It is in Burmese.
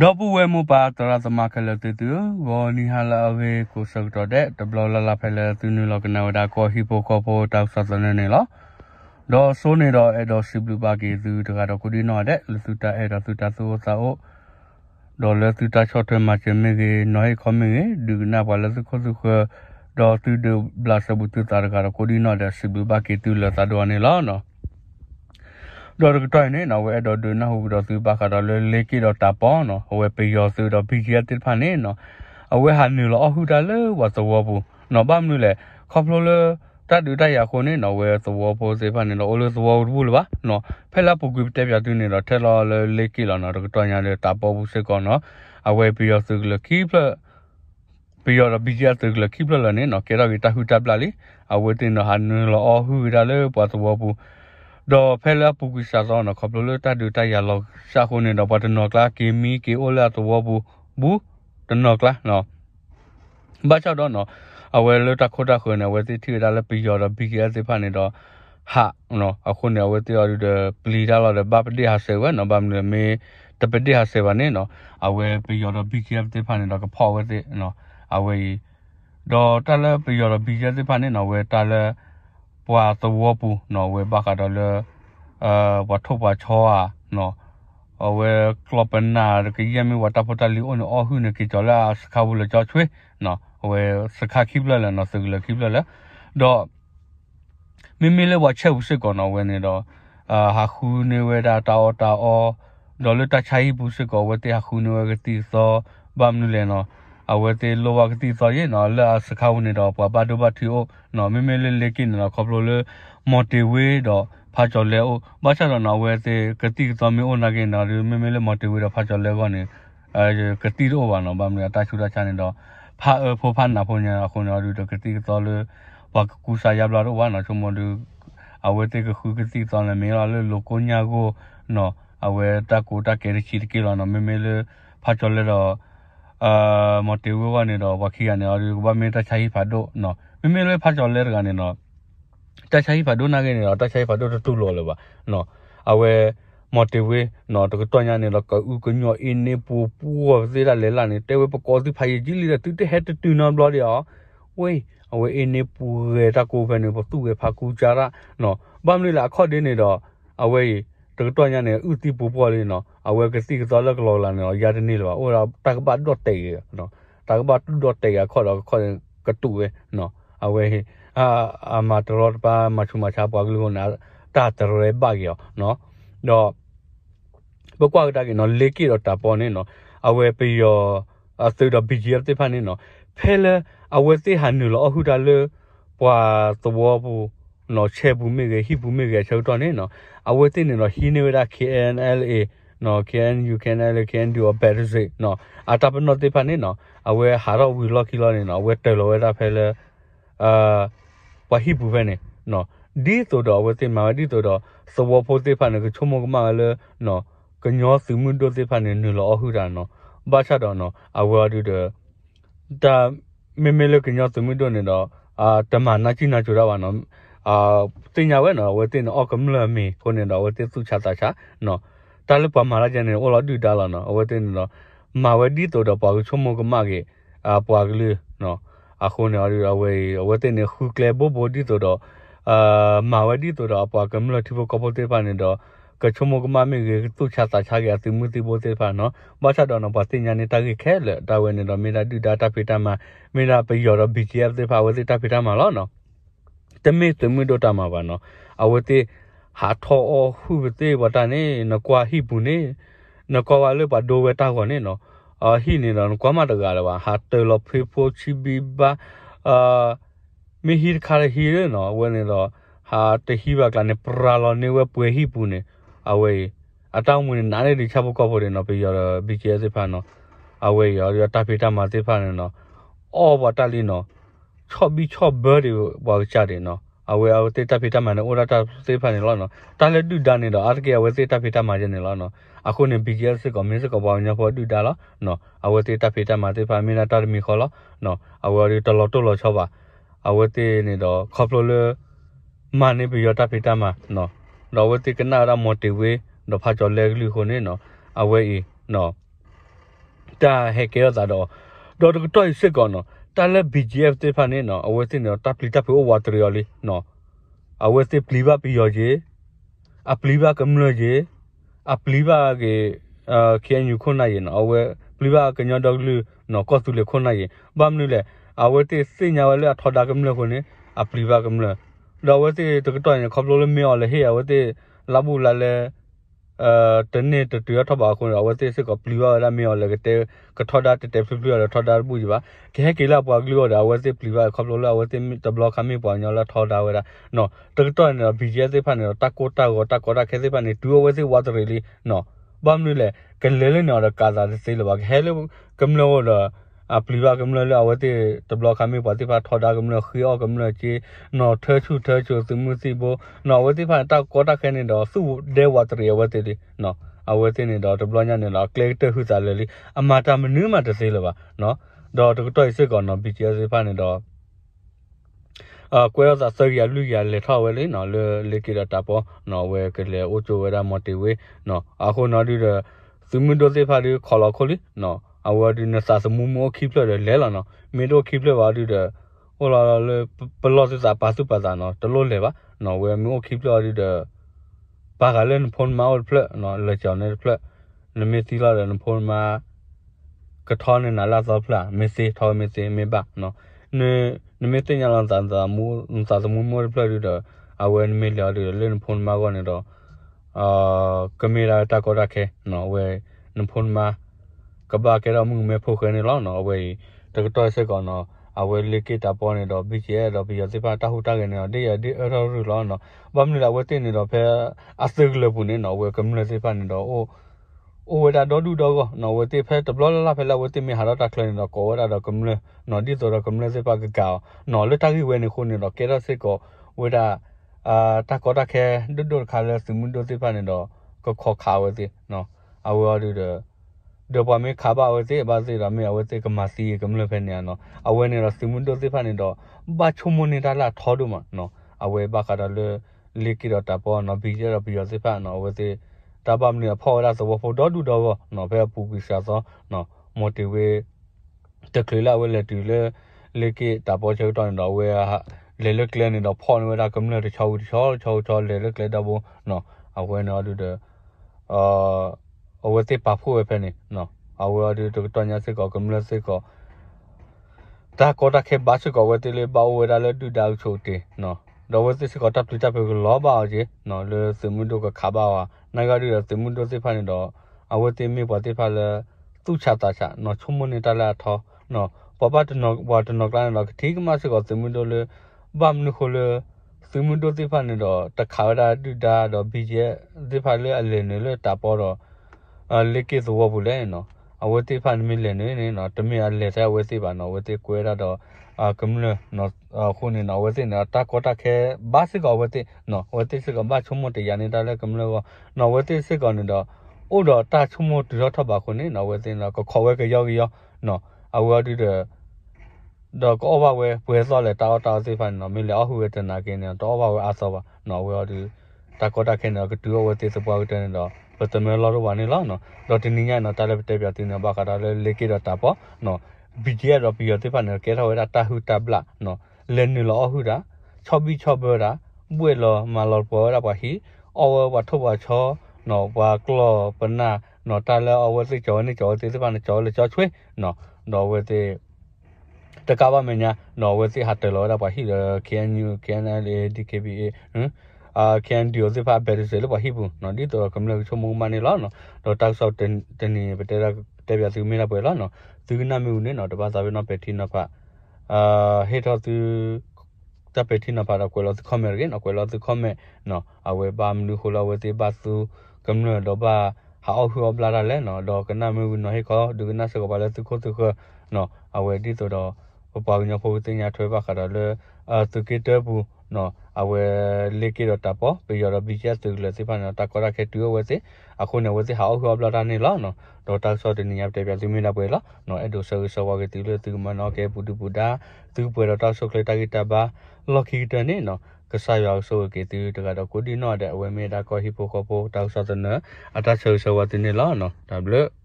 တော့ပူဝဲမပါတရသမခလတူတူဝနီဟာလာဝေကိုစတော့တဲ့တဘလလလဖဲလတူနူလကနဝဒါကိုဟီပိုကိုပိုတောက်ဆတ်နေနေလားတော့ဆိုးနေတော့အဲ့တော့စီဘလူပါကေသူတကတော့ကုဒီနော်တဲ့လူစုတာအဲ့တော့သူတာဆိုးသာအိုတော့လူစုတာချော့ထွေးမှချင်းမေကေနော်ခမေဒူနာပါလစုခုစုခတော့သူဒဘလာစဘူးသူတာကတော့ကုဒီနော်တဲ့စီဘလူပါကေသူလတာတော့နေလားနော်တော့တော့နေနော်ဝဲတော့ဒွနာဟူတော့သူပါကတော့လေလေကီတော့တပေါ်နော်ဟိုဝဲပေရောဆိုတော့ BG တစ်ဖာနေနော်အဝဲဟာနေလို့အဟူတာလေဝါသဝဘူးနော်ဘာမလို့လဲခေါပလိုလေတတ်တူတရခုန်နေနော်ဝဲသဝပိုးစေဖာနေနော်အိုလိုသဝဘူးလားနော်ဖဲလာပုတ်ကွေးတက်ပြတူနေတော့ထက်လာလေလေကီလာနော်တော့တော့ညာလေတပေါ်ဘူးစစ်ကောနော်အဝဲပြီးရောသူကလကီဖလာပြီးတော့ BG သူကလကီဖလာနေနော်ကေရာဂီတာဟူတပ်လာလီအဝဲတင်တော့ဟာနေလို့အဟူတာလေဝါသဝဘူးดอเพลปกุชาซอนขอบลุตาดูตายาลอกชาคนเนดอปตนอกลาเกมีเกโอลาตัวบูบูตนอกลาเนาะဘာချတော့နော်အဝဲလတခုတခုနဲ့ဝဲသိထီရလည်းပြီးရောတော့ BKS ဖာနေတော့ဟာနော်အခုနေဝဲတရားလူတဲ့ပလီတာတော့ဘာပတိဟာဆေဝဲနော်ဘာမလဲမေတပတိဟာဆေဝနေနော်အဝဲပြီးရောတော့ BKS ဖာနေတော့ကဖော်ဝဲသိနော်အဝဲတော့တလည်းပြီးရောတော့ BKS ဖာနေနော်ဝဲတလည်းပွာတဝပူနော်ဝဲဘကတော့လေအာဝတ်ထုတ်ပါချောอ่ะနော်အဝဲကလပနာကိယမီဝတာပတလီအော်နော်အဟုနကိကြလာစခဘူးလကြချွေနော်အဝဲစခခိပလလနော်စကလခိပလလတော့မိမိလေးဝချက်ဘူးစကောနော်ဝဲနေတော့အာဟာခုနေဝဲတာတာအော်တာအော်ဒေါ်လတချိုင်ဘူးစကောဝဲတဟာခုနေဝဲကတိသောဘာမနူလဲနော်အဝတေလောဝကတိသောရေနော်လာစခါဝနေတော့ပပဒဘတီအိုနော်မေမေလေးလေးကိနော်ခေါပလိုလေမော်တီဝေတော့ဖာကျော်လဲအိုဘာချတော့နော်ဝဲတေကတိသောမေအိုနာကိနော်မေမေလေးမော်တီဝေတော့ဖာကျော်လဲကောနေအဲကတိတော့ပါနော်ဘာမလဲတာချူတာချနေတော့ဖာဖိုဖာနာဖိုညာခုနော်တို့ကတိသောလေဝကကူစာရပလာတော့ဝါနော်ချုံမတို့အဝတေကခုကတိသောလဲမေလာလေလောကိုညာကိုနော်အဝဲတကူတကဲချီတကီလောနော်မေမေလေးဖာကျော်လဲတော့အာမတေဝဝနေတော့ဝခိရနေတော့ဘာမင်းတချိုင်ဖတ်တော့နော်မမင်းလည်းဖတ်ကြော်လဲကနေတော့တချိုင်ဖတ်တော့နာကနေတော့တချိုင်ဖတ်တော့တူလို့လေပါနော်အဝဲမတေဝေနော်တကတော့ညာနေတော့ကူကညောအင်းနေပူပူစေးလာလဲလာနေတဲဝေပကောစီဖိုင်ကြီးလေးတူတဲဟက်တူနော်ဘလော်ရဝေးအဝဲအင်းနေပူရတကူပဲနေပသူ့ဝေဖာကူကြတာနော်ဘာမလို့လာခော့တင်းနေတော့အဝဲကြီးတကတော်ညာနေဥတီပူပေါ်လေးနော်အဝဲကစီကတော်လကလောလာနော်ရာတနေလောအော်တကပတ်တော့တေနော်တကပတ်တော့တေခေါ်တော့ခေါ်ကတူပဲနော်အဝဲအာအမတော်ပါမချူမချပွားကလေးကနာတာတရဲပါကြောနော်တော့ဘကွာကတကနော်လေကီတော့တာပေါ်နေနော်အဝဲပီရောအစတော့ BGF တိဖာနေနော်ဖဲလအဝဲတိဟန်နူလောအခုတာလေပွာသဘောဘူးနော်ချေဘူးမေကဟိဘူးမေကချေတော့နေနော်အဝဲတင်နေနော်ဟိနေဝရာ KNLA နော် can you can I can do a better say နော်အတပ်နော်တေဖာနေနော်အဝဲဟာရောဝီလော်ကီလော်နေနော်အဝဲတဲလော်ဝဲတာဖဲလဲအာဝဟိဘူးပဲနေနော်ဒီဆိုတော့ဝတင်မှာဒီဆိုတော့သဘောဖို့တေဖာနေကချုံမကမလဲနော်ကညောစုမှုတို့တေဖာနေနော်လော်ဟုတာနော်ဘာချတော့နော်အဝဲဒူဒါမေမေလကညောစုမှုတို့နေတော့အာတမနာချိနာချူရပါနော်အာတင်ညာဝဲနော်ဝဲတင်နော်အော်ကမလမီကိုနေနော်ဝဲတင်သူချတာချာနော်တာလပမာလာကြနေအော်လာဒူတာလာနော်ဝဲတင်နော်မာဝဲဒီတော်တော့ပါကချုံမကမကေအာပွာကလေးနော်အခုနေအော်ရဝဲဝဲတင်နေခုကလေဘောဘောဒီတော်တော့အာမာဝဲဒီတော်တော့ပွာကမလတီဘကပတေပါနေတော့ကချုံမကမမေကသူချတာချာကေအတိမူတိဘောတေဖာနော်ဘာချတော့နော်ဘာတင်ညာနေတာကေခဲလေတာဝဲနေတော့မေတာဒူတာတာဖေတာမှာမေတာပေရောတော့ BGF တေဖာဝဲတေတာဖေတာမှာလောနော်တမေတမွဒတာမှာပါနော်အဝတိဟာထောအဟုဝတိဝတာနေနကွာဟိဘူးနေနကွာဝလေပါဒိုဝတာကောနေနော်အဟိနေနော်ကွာမတကလည်းပါဟာတေလဖေဖိုချီဘီဘာအာမီဟီခါရဟီရနော်ဝနေတော့ဟာတဟိဘကလည်းပရာလောနေဝပွဲဟိဘူးနေအဝေးအတောင်းမွေနားလေဒီချဘကော့ဖို့တယ်နော်ပြီးရတော့ BKS ဖာနော်အဝေးရရတာဖေတာမာသိဖာနော်အော်ဘာတလီနော်ချော့ပြီးချော့ဘဲတွေပေါ်ကြတယ်နော်အဝေအဝေတက်ဖိတမန်နော်အိုရတာစေဖန်နေလောနော်တာလက်တူဒါနေတော့အာကေအဝေတက်ဖိတမန်ရနေလောနော်အခုနေ BGS ကမင်းစကဘောင်ညဖို့တူဒါလောနော်အဝေတက်ဖိတမန်တေဖာမင်းတာမီခေါ်လောနော်အဝေရီတလောတလောချောပါအဝေတေနေတော့ခေါပလိုလေမနေပြရတာဖိတမန်နော်နော်ဝေတေကနာရမော်တီဝေနော်ဖာကျော်လဲကလူခိုနေနော်အဝေအေနော်တာဟဲ့ကေရတာတော့တော့တော့စစ်ကောနော်တလ BGF တေဖာနေနော်အဝဲစင်းနော်တပ်လီတပ်ဖို့ဝါတရရလီနော်အဝဲစစ်ပလီဘပီရောကြီးအပလီဘကမ္လောကြီးအပလီဘကေအခဲညူခွန်နိုင်နော်အဝဲပလီဘကညောဒေါကလူနော်ကော့တူလေခွန်နိုင်ဘာမနူလေအဝဲတိစိညာဝဲလေထော်တာကမ္လောခွန်နေအပလီဘကမ္လောတော့ဝဲတိတကတော်ရခပ်လို့လေမြေော်လေဟေးအဝဲတိလာဘူးလာလေအာတနေ့တတွေ့ထဘာခွန်ရဝတ်စစ်ကပလီဝါရမေော်လကတဲ့ကထော်ဒါတတဲ့ဖလူရထော်ဒါဘူးကြီးပါခဲကေလာပွားကလီဝါရဝတ်စစ်ပလီဝါခပ်လောလာဝတ်စစ်တဘလခမေပွားညောလာထော်ဒါဝရနော်တကတော့နော် BGS ဖန်နော်တကောတာကောတကောတာခဲစစ်ဖန်နေတူဝတ်စစ်ဝါတရီလီနော်ဘာမလို့လဲကလဲလဲနော်ကာသာစစ်လပါခဲလကမလောလားအပလီဝကမလလအဝတိတဘလခမေပတိဖာထော်ဒါကမလခီအောကမလချေနော်ထဲချူထဲချူသမှုစီဘောနော်ဝတိဖာတောက်ကောတာခဲနေတော့စုဒဲဝတရဝတိဒီနော်အဝတိနေတော့တဘလညနေတော့ကလက်တဟုစားလေလီအမတာမနူးမတစေလပါနော်တော့တော့စစ်ကောနော် BTS ဖာနေတော့အကွဲရသစရိယလူရလေထဝဲလေနော်လေလေကီရတာပေါ်နော်ဝဲကလေအိုချိုဝဲရမတီဝဲနော်အခုနော်ဒီရသမွန်ဒိုသေဖာလေးခေါ်လောက်ခေါ်လေးနော်အဝဒီနစာစမှုမောခိဖလရလဲလာနော်မင်းတို့ခိဖလပါတူတဲ့ဟိုလာလေဘလော့စစ်စာပါစုပါစာနော်တလို့လေပါနော်ဝဲမျိုးခိဖလတူတဲ့ဘာကလည်းဖုန်းမောက်ဖလနော်လေချောင်းနေဖလနမေတီလာတဲ့ဖုန်းမကထောင်းနေနာလာသောဖလမေစေထောမေစေမေပါနော်နေနမေတင်ရလန်တန်တာမူစာစမှုမောဖလတူတဲ့အဝဲမေလာတူတဲ့လေဖုန်းမောက်ကနေတော့အာကင်မရာတက်ကောတက်ခဲနော်ဝဲနဖုန်းမောက်ကဘာကဲတော့မှုမဲဖို့ခဲနေလောက်နော်အဝဲတကတော်ဆက်ကောင်နော်အဝဲလေကေတာပေါ်နေတော့ဘီကျဲတော့ဘီရစပါတဟုတ်တာကနေတော့တေးရတေးအရောရလောနော်ဘာမလို့လဲဝဲတင်နေတော့ဖဲအစကလပုန်နေနော်ဝဲကမလို့စပါနေတော့အိုအိုဝဲတာတော့ဒူတော့ကနော်ဝဲတေးဖဲတဘလလာဖဲလာဝဲတင်မဟာတော့တကလနေတော့ကောဝဲတာတော့ကမလို့နော်ဒီတော့ကမလို့စပါကကော နော်လွတ်တာကြီးဝဲနေခုနေတော့ကဲတော့စစ်ကောဝဲတာအာတကောတခဲဒွတ်ဒွတ်ခါလဲစမှုဒွတ်စပါနေတော့ကခေါ်ခါဝဲသေးနော်အဝဲရတဲ့ဒပမေခါပါဝစေဘာစေရမေအဝစေကမစီကမလဖနေနော်အဝဲနေရစီမွန်တိုစေဖနေတော့ဘာချုံမနေတာလာထောဒုမနော်အဝဲဘာကတလေလေကီရတာပေါ်နော်ဘီရရဘီရစေဖနော်ဝစေတပမနေဖော်ရသဘောဖော်တော့တူတော့နော်ဘဲပူပီရှာသောနော်မော်တီဝေတကလလာဝဲလက်တူလေလေကီတပေါ်ချေတော့နော်ဝဲဟာလေလကလနေတော့ဖော်နေဝဲတာကမလတချောချောချောချောလေလကလတော့နော်အဝဲနော်တူတဲ့အာအဝတိပါဖို့ပဲနေနော်အဝရတူတညာစိကောကမလစိကောတာကောတာခေဘာစုကောဝတိလေဘာဝရလဒူဒါချိုတေနော်တော့ဝတိစကောတပ်တူတပ်ပဲလောပါအောင်ကြီးနော်လေစမှုတို့ကခါပါဝါနိုင်ကတူစမှုတို့စိဖာနေတော့အဝတိမေဘာတိဖာလသူချတာချနော်ချုံမနေတာလာထောနော်ပပတနော်ဝတနော်ကလန်တော့တိကမစကောစမှုတို့လေဘာမနခိုလေစမှုတို့စိဖာနေတော့တခါရတူဒါတော့ဘီကျဲစိဖာလေအလင်းလေတာပေါ်တော့အလက်ကဇဝဘူးလဲနော်အဝတိဖန်မီလဲနေနေနော်တမီအလက်တဲ့ဝစီပါနော်ဝစီကွဲရတော့အကမလနော်ခုန်နော်ဝစီနော်တာကောတာခဲဘာစကဝတိနော်ဝတိစကဘာချုံမတရနေတာလဲကမလနော်ဝတိစကနော်တော့ဥတော်တာချုံမတရထပါခုန်နော်ဝစီနော်ကခေါ်ဝဲကရောက်ရောက်နော်အဝတိတဲ့တော့ကောဘဝဲပွဲစောလဲတာတာစိဖန်နော်မင်းလဲအဟုရတနာကင်းတော့ဘဝဲအစောပါနော်ဝဲတို့တာကောတာခဲနော်ကတူဝတိစပွားကတဲ့နော်လောတမဲလောရဝနေလောနော်လောတနင်းညနော်တာလပတေပြတင်ဘာကတာလေလေကေတော့တာပေါ့နော်ဘီဂျီရတော့ပြရတဲ့ပါနေကေထောရတာဟူတာဘလာနော်လဲနေလောဟူတာချောဘီချောဘရာဘွေလောမာလောပေါ်ရပါဟီအော်ဝါထောဝါချောနော်ဝါကလောပနာနော်တာလအဝစိကြောနေကြောသေးသပါနေကြောလေကြောချွေးနော်နော်ဝတဲ့တကဘာမညာနော်ဝစီဟာတယ်လောရပါဟိရ can you can i dkba ဟမ်အာကန်ဒီယိုဇေဖာဘယ်ရစ်လောပါဟိဘူးနော်ဒီတော့ကမလချုံမူမနေလောနော်တော့တောက်ဆောက်တနေပတဲရတဲပြသူမေလာပွဲလောနော်သူကနာမီဦးနေနော်တပါသာပဲနော်ပက်တီနော်ဖာအာဟေတော့သူတပက်တီနော်ဖာတော့ကွယ်လောသူခမဲရကေနော်ကွယ်လောသူခမဲနော်အဝဲပါမနူခိုလောဝဲသေးပါသူကမလတော့ပါဟာအောက်ဟောပလာရလဲနော်တော့ကနာမီဦးနော်ဟေခေါ်ဒုကနာစကပါလဲသူခိုသူခနော်အဝဲဒီတော့ပပညဖို့တင်ရထွဲပါခါတော့လဲအာသူကေတဘူးနော်အဝဲလေကေရတာပေါ်ပေရဘီချက်တူလစီဖာနော်တာကောရခဲတူဝဲစေအခုနေဝဲစေဟာအခုဘလာတာနေလားနော်ဒေါ်တာဆော့တနေရတဲ့ပြစီမင်းလာပွဲလားနော်အဲ့ဒိုဆောဆောဝါကေတူလတူမနော်ကေပူတူပူတာသူပွဲတော့တောက်ဆုတ်လိုက်တာကတာပါလော်ကီတနေနော်ကဆာယောဆိုကေတူတကတော့ကိုဒီနော်တဲ့အဝဲမေတာကောဟီပိုကောပိုတောက်ဆော့တနေအတဆောဆောဝါတနေလားနော်ဒါဘလို့